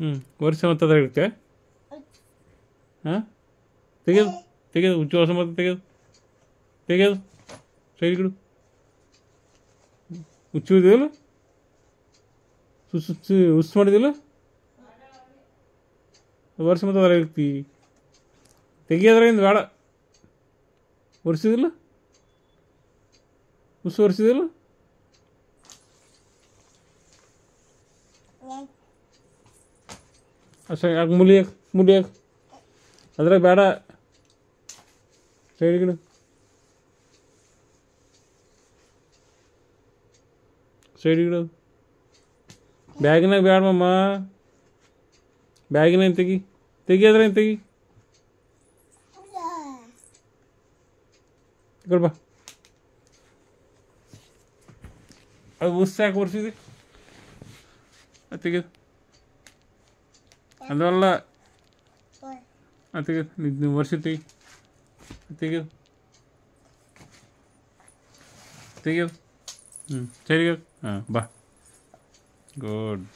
ಹ್ಞೂ ವರ್ಷ ಮತ್ತೆ ಮತ್ತದ ಇರುತ್ತೆ ಹಾಂ ತೆಗೆದು ತೆಗೆದು ಉಚ್ಚ ಹೊಸ ಮತ್ತೆ ತೆಗೆದು ತೆಗೆದು ಸೈಡ್ಗಳು ಹುಚ್ಚಿದಿಲ್ಲ ಸುಚ್ಚು ಹುಸ್ ಮಾಡಿದಿಲ್ಲ ವರ್ಷ ಮತ್ತೆ ಹೊರ ಇರ್ತಿ ತೆಗಿಯೋದ್ರಾಗಿಂದ ಬೇಡ ಒರೆಸಿದಿಲ್ಲ ಹುಸ್ ಒರೆಸಿದಿಲ್ಲ अच्छा मुलियक मुलियक अदरक ಬೇಡ ಸೈಡ್ಗಿಡು ಸೈಡ್ಗಿಡು ಬ್ಯಾಗಿನಾಗ ಬೇಡ ಮಮ್ಮ ಬ್ಯಾಗಿನ ಏನು ತೆಗಿ ತೆಗಿ ಅದ್ರ ಏನು ತೆಗಿ ಬಾ ಅದು ಉಸ್ ಯಾಕೆ ಬರ್ಸಿದೆ ತೆಗೆದು ಅದಲ್ಲ ಅತ್ತಿಗೆ ಇದು ವರ್ಷತಿ ತೆಗಿಯು ತೆಗಿಯು ಹ್ಞೂ ಸರಿ ಹಾಂ ಬಾ ಗುಡ್